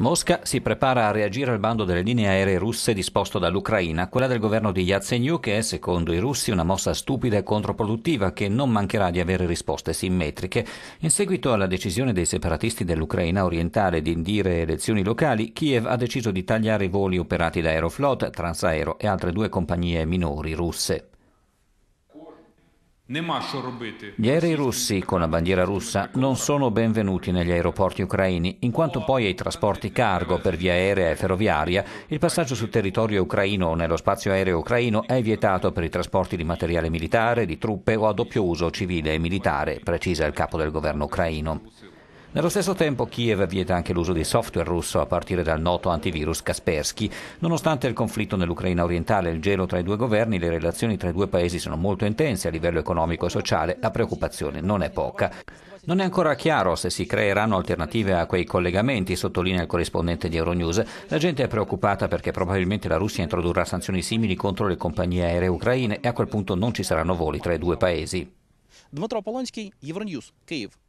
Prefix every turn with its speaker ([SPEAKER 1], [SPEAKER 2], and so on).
[SPEAKER 1] Mosca si prepara a reagire al bando delle linee aeree russe disposto dall'Ucraina, quella del governo di Yatsenyuk è, secondo i russi, una mossa stupida e controproduttiva che non mancherà di avere risposte simmetriche. In seguito alla decisione dei separatisti dell'Ucraina orientale di indire elezioni locali, Kiev ha deciso di tagliare i voli operati da Aeroflot, Transaero e altre due compagnie minori russe. Gli aerei russi con la bandiera russa non sono benvenuti negli aeroporti ucraini, in quanto poi ai trasporti cargo per via aerea e ferroviaria il passaggio sul territorio ucraino o nello spazio aereo ucraino è vietato per i trasporti di materiale militare, di truppe o a doppio uso civile e militare, precisa il capo del governo ucraino. Nello stesso tempo Kiev vieta anche l'uso di software russo a partire dal noto antivirus Kaspersky. Nonostante il conflitto nell'Ucraina orientale e il gelo tra i due governi, le relazioni tra i due paesi sono molto intense a livello economico e sociale, la preoccupazione non è poca. Non è ancora chiaro se si creeranno alternative a quei collegamenti, sottolinea il corrispondente di Euronews. La gente è preoccupata perché probabilmente la Russia introdurrà sanzioni simili contro le compagnie aeree ucraine e a quel punto non ci saranno voli tra i due paesi.
[SPEAKER 2] Dmitro Polonsky, Euronews, Kiev.